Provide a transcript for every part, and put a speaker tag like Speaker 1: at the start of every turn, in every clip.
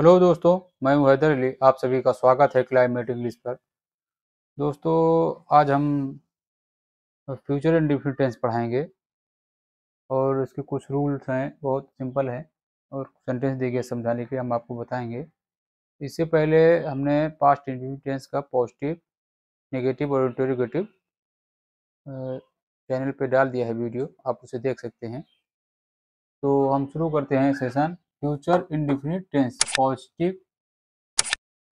Speaker 1: hello दोस्तों मैं हूं हैदर अली आप सभी का स्वागत है क्लाइमेट इंग्लिश पर दोस्तों आज हम फ्यूचर एंड डिफरेंट टेंस पढ़ाएंगे और इसके कुछ रूल्स हैं बहुत सिंपल हैं और सेंटेंस दिए गए समझाने के हम आपको बताएंगे इससे पहले हमने पास्ट टेंस का पॉजिटिव नेगेटिव और इंटरोगेटिव चैनल पे डाल दिया है वीडियो आप उसे देख सकते हैं तो हम शुरू करते हैं session future indefinite tense positive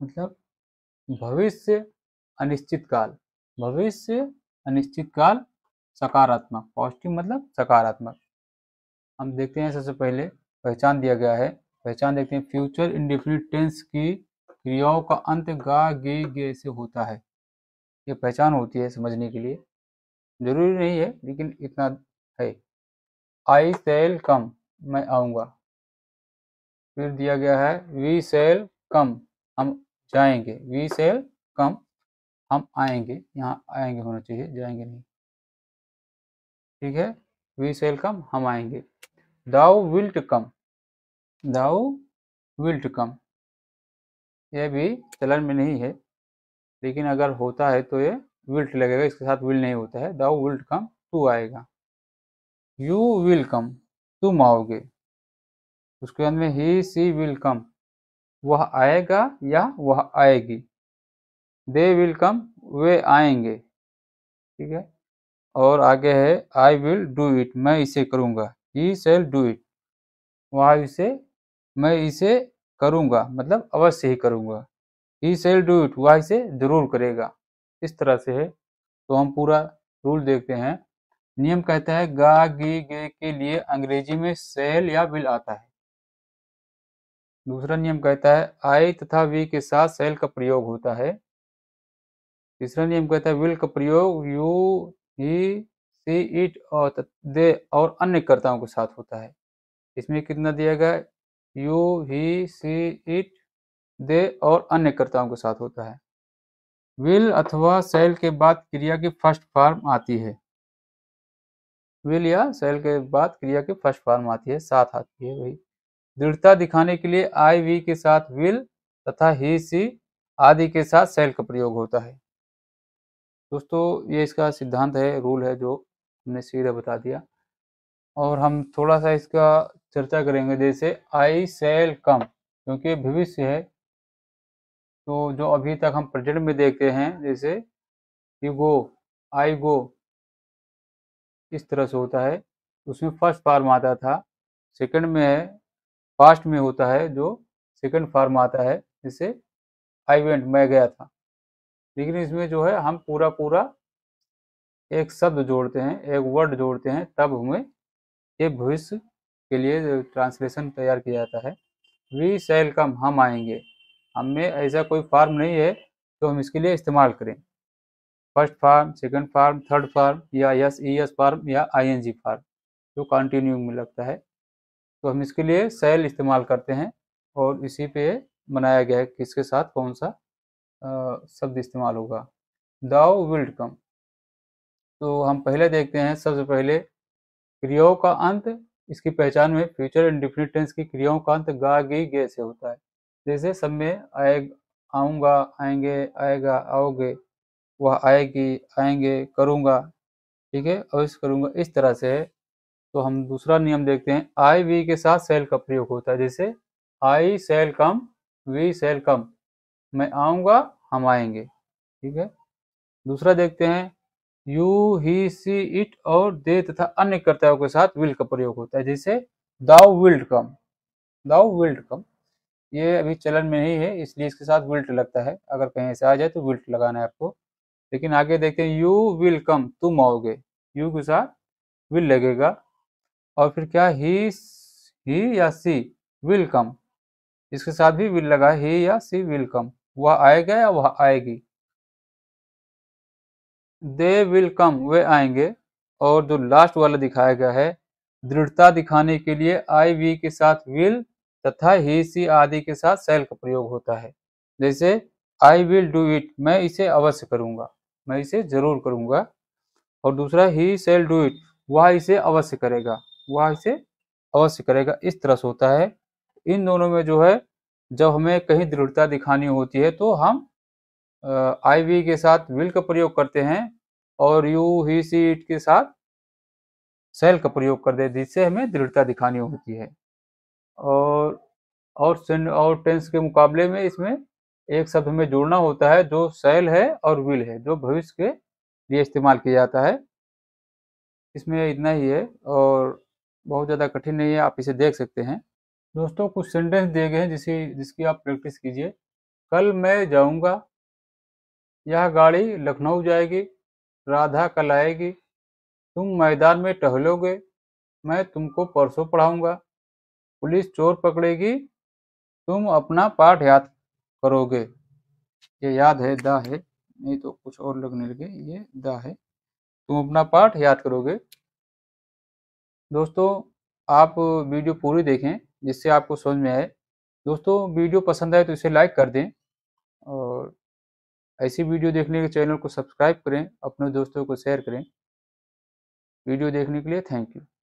Speaker 1: मतलब भविष्य अनिश्चित काल भविष्य अनिश्चित काल सकारात्मक पॉजिटिव मतलब सकारात्मक हम देखते हैं सबसे पहले पहचान दिया गया है पहचान देखते हैं फ्यूचर इंडिफिनिट टेंस की क्रियाओं का अंत गा गे गे से होता है ये पहचान होती है समझने के लिए जरूरी नहीं है लेकिन इतना है आई सेल कम मैं आऊँगा फिर दिया गया है वी सेल कम हम जाएंगे वी सेल कम हम आएंगे यहाँ आएंगे होना चाहिए जाएंगे नहीं ठीक है वी सेल कम हम आएंगे दाउ विल्ट कम दाउ विल्ट कम यह भी चलन में नहीं है लेकिन अगर होता है तो ये विल्ट लगेगा इसके साथ विल नहीं होता है दाउ विल्ट कम तू आएगा यू विल कम तुम आओगे उसके बाद में ही सी विल कम वह आएगा या वह आएगी दे विल कम वे आएंगे ठीक है और आगे है आई विल डू इट मैं इसे करूँगा ही सेल डू इट वह इसे मैं इसे करूंगा मतलब अवश्य ही करूँगा ही सेल डू इट वह इसे जरूर करेगा इस तरह से है तो हम पूरा रूल देखते हैं नियम कहता है गा गी गे के लिए अंग्रेजी में सेल या विल आता है दूसरा नियम कहता है आई तथा वी के साथ सेल का प्रयोग होता है तीसरा नियम कहता है विल का प्रयोग यू ही सी इट और दे और अन्य कर्ताओं के साथ होता है इसमें कितना दिया गया you he see it they और अन्य कर्ताओं के साथ होता है विल अथवा सेल के बाद क्रिया की फर्स्ट फॉर्म आती है विल या सेल के बाद क्रिया की फर्स्ट फॉर्म आती है साथ आती है वही दृढ़ता दिखाने के लिए आई वी के साथ विल तथा ही सी आदि के साथ सेल का प्रयोग होता है दोस्तों ये इसका सिद्धांत है रूल है जो हमने सीधा बता दिया और हम थोड़ा सा इसका चर्चा करेंगे जैसे आई सेल कम क्योंकि भविष्य है तो जो अभी तक हम प्रेजेंट में देखते हैं जैसे यू गो आई गो इस तरह से होता है उसमें फर्स्ट फार्म आता था सेकंड में है फास्ट में होता है जो सेकंड फार्म आता है जिसे आई वेंट मैं गया था लेकिन इसमें जो है हम पूरा पूरा एक शब्द जोड़ते हैं एक वर्ड जोड़ते हैं तब हमें ये भविष्य के लिए ट्रांसलेशन तैयार किया जाता है वी सेल कम हम आएंगे हम में ऐसा कोई फार्म नहीं है तो हम इसके लिए इस्तेमाल करें first form second form third form या यस ई एस फार्म या आई एन जी फार्म जो कंटिन्यू में लगता है तो हम इसके लिए सेल इस्तेमाल करते हैं और इसी पे बनाया गया है किसके साथ कौन सा शब्द इस्तेमाल होगा दाओ विल्ड कम तो हम पहले देखते हैं सबसे पहले क्रियाओं का अंत इसकी पहचान में फ्यूचर इंडिफिनिट टेंस की क्रियाओं का अंत गा गई गे से होता है जैसे सब में आए आऊँगा आएंगे आएगा आओगे वह आएगी आएंगे करूँगा ठीक है अवश्य करूँगा इस तरह से तो हम दूसरा नियम देखते हैं आई वी के साथ सेल का प्रयोग होता है जैसे I shall come we shall come मैं आऊंगा हम आएंगे ठीक है दूसरा देखते हैं यू ही सी इट और दे तथा अन्य कर्ताओं के साथ विल का प्रयोग होता है जैसे दाउ विल्ड कम दाउ विल्ड कम ये अभी चलन में नहीं है इसलिए इसके साथ विल्ट लगता है अगर कहीं से आ जाए तो विल्ट लगाना है आपको लेकिन आगे देखते हैं यू विल कम तुम आओगे यू के साथ विल लगेगा और फिर क्या ही ही या सी विल कम इसके साथ भी विल लगा ही या सी विल कम वह आएगा या वह आएगी दे विल कम वे आएंगे और जो लास्ट वाला दिखाया गया है दृढ़ता दिखाने के लिए आई वी के साथ विल तथा ही सी आदि के साथ सेल का प्रयोग होता है जैसे आई विल डू इट मैं इसे अवश्य करूंगा मैं इसे जरूर करूंगा और दूसरा ही सेल डू इट वह इसे अवश्य करेगा वह इसे अवश्य करेगा इस तरह से होता है इन दोनों में जो है जब हमें कहीं दृढ़ता दिखानी होती है तो हम आई वी के साथ विल का प्रयोग करते हैं और यू ही सी इट के साथ सेल का प्रयोग कर दे जिससे हमें दृढ़ता दिखानी होती है और और और टेंस के मुकाबले में इसमें एक शब्द हमें जोड़ना होता है जो सेल है और विल है जो भविष्य के लिए इस्तेमाल किया जाता है इसमें इतना ही है और बहुत ज़्यादा कठिन नहीं है आप इसे देख सकते हैं दोस्तों कुछ सेंटेंस दिए गए हैं जिसे जिसकी आप प्रैक्टिस कीजिए कल मैं जाऊंगा यह गाड़ी लखनऊ जाएगी राधा कल आएगी तुम मैदान में टहलोगे मैं तुमको परसों पढ़ाऊंगा पुलिस चोर पकड़ेगी तुम अपना पाठ याद करोगे ये याद है दा है नहीं तो कुछ और लगने लगे ये दा है तुम अपना पाठ याद करोगे दोस्तों आप वीडियो पूरी देखें जिससे आपको समझ में आए दोस्तों वीडियो पसंद आए तो इसे लाइक कर दें और ऐसी वीडियो देखने के चैनल को सब्सक्राइब करें अपने दोस्तों को शेयर करें वीडियो देखने के लिए थैंक यू